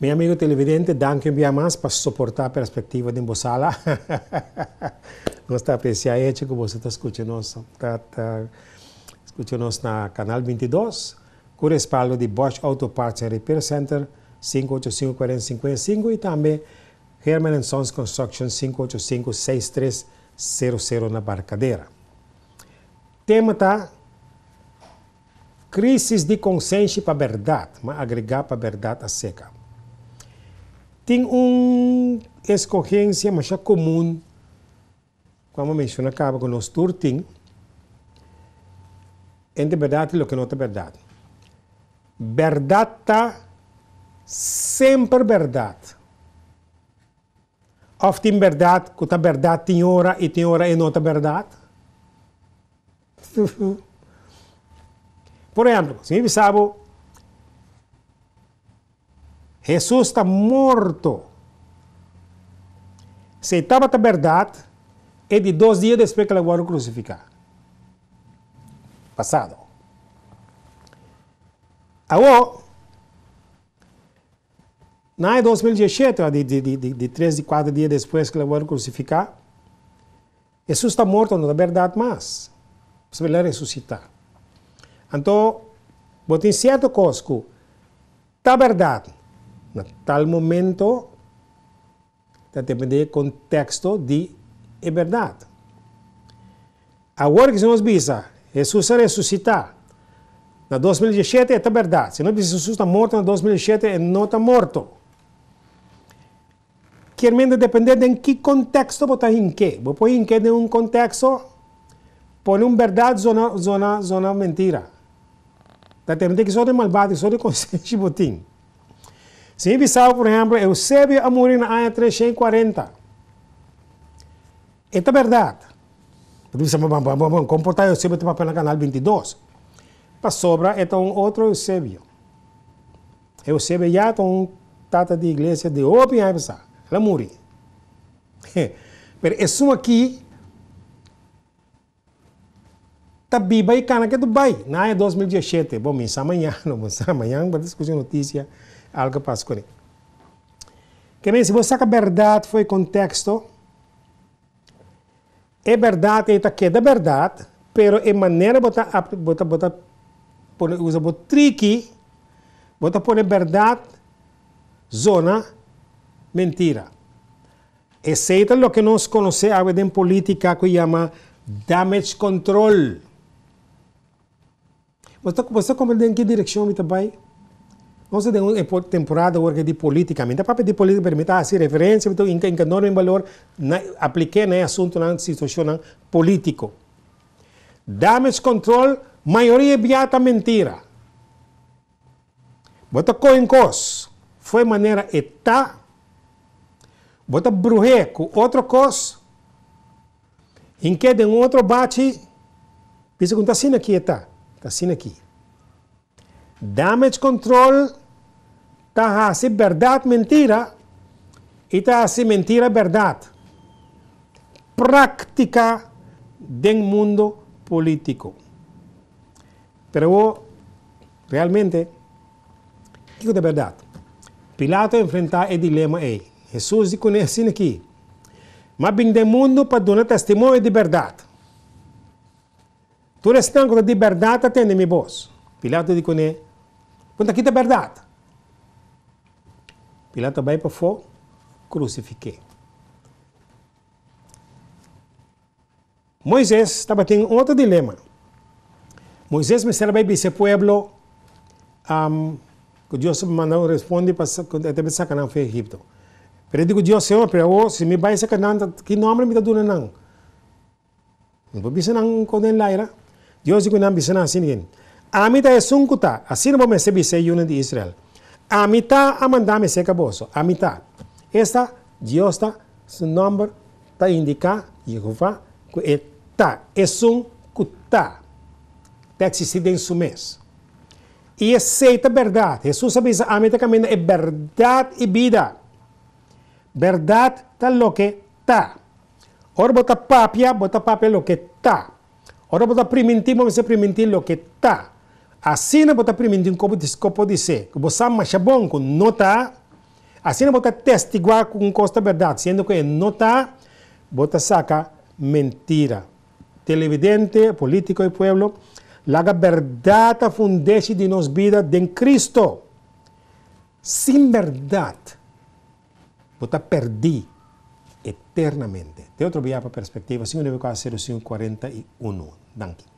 Meu amigo televidente, danke um dia mais para suportar a perspectiva de Embosala. Nós está apreciar este que você está escutando, está, está escutando na Canal 22, com o respaldo de Bosch Auto Parts and Repair Center, 585-4055 e também Herman Sons Construction, 585-6300 na Barcadeira. Tema está crises de consciência para a verdade, mas agregar para a verdade a seca. Tem uma escorrência mais comum, quando menciona acaba com nós todos tem, entre verdade e o que não é verdade. Verdade está sempre verdade. Ou tem verdade, que a verdade tem hora e tem hora e não é verdade. Por exemplo, se eu sabe Jesus está morto. Se estava a verdade, é de dois dias depois que levaram crucificar. Passado. Agora, na 2017, de, de, de, de três, de quatro dias depois que levaram crucificar, Jesus está morto, não é verdade mais. Você vai ressuscitar. Então, botem certo cosco. está verdade. A tal momento, dat depende del contexto A é verdade. Agora que nós Gesù Jesus ressuscitar. nel 2017 è é verdade. Se non não Gesù está morto nel 2017, ele não está morto. Chiaramente depende de in che contexto botar in che. Vou pôr em que de um contexto, põe um verdade, zona, zona, zona mentira. Depende que só de malvado, sono de consciência botinho. Se em Bissau, por exemplo, eu sei a morrer na área 340. É verdade. Por isso, vamos comportar o sébio papel no canal 22. Para sobra, então, outro sébio. Eu sébio já com tata de igreja de Opinha Bissau. Ela morre. Mas isso é aqui Está tabi bay kana ke é Dubai na 2017 bom misa amanhã não misa amanhã para discutir notícia alga paskuni. Kemeni, se você sabe che verdade foi contexto, È verdade, è que da verdade, però è maneira botar, botar, botar, botar usa o tricky, botar por verdade, zona, mentira. Exceita lo che non si conosce, conhecemos em política que chiama damage control. Voi você compreende em que direção você vai? Ah, entonces, tem uma temporada de políticamente, a papel de política permite hacer referência, então, em que enorme valor na, apliquei no assunto na situação político. Damage control, maioria viata mentira. Bota coincos, foi maneira etá, bota brujeco, outro cos, em que de um outro bate, pensa que está assim aqui, está, está assim aqui. Damage control, está a ser verdade mentira e está a ser mentira verdade. prática do mundo político. Mas realmente, digo de verdade, Pilato enfrentar o dilema aí. Jesus que conhece aqui. Mas vem do mundo para dar testemunho de verdade. Tu restanco de verdade atende minha voz. Pilato te é, Conta aqui de verdade. Pilato vai para fogo, crucifique. Moisés estava tendo outro dilema. Moisés me serve para esse povo um, que Deus mandou responder para até sacar não foi Egito. Pero digo Deus Senhor para o se me vai sacar não que nome me dá tá dona não. Não vou dizer não conden era. Deus que não bisa não assim ninguém. A mim tá é sunkuta assim vou me ser bisa né, de Israel a mitad a mandame seca bolso, a mitad. Esta Dios está, su nombre está indica Jehová que está, es un está, está existindo em su mes. E aceita a verdade. Jesus sabe que a mitad caminho é verdade e vida. Verdade está lo que está. Ora bota papia, bota papia lo que está. Ora bota me você primitivo lo que está. Assina bota primindo um copo di scopo di ser. Que você acha bom com nota. Assina bota teste con costa verdade. Sendo che nota, bota saca mentira. Televidente, politico e pueblo. Laga verdade fundece di nos vida de Cristo. Sin verdade, bota perdi eternamente. Te otro via para perspectiva 5.405.41. Danke.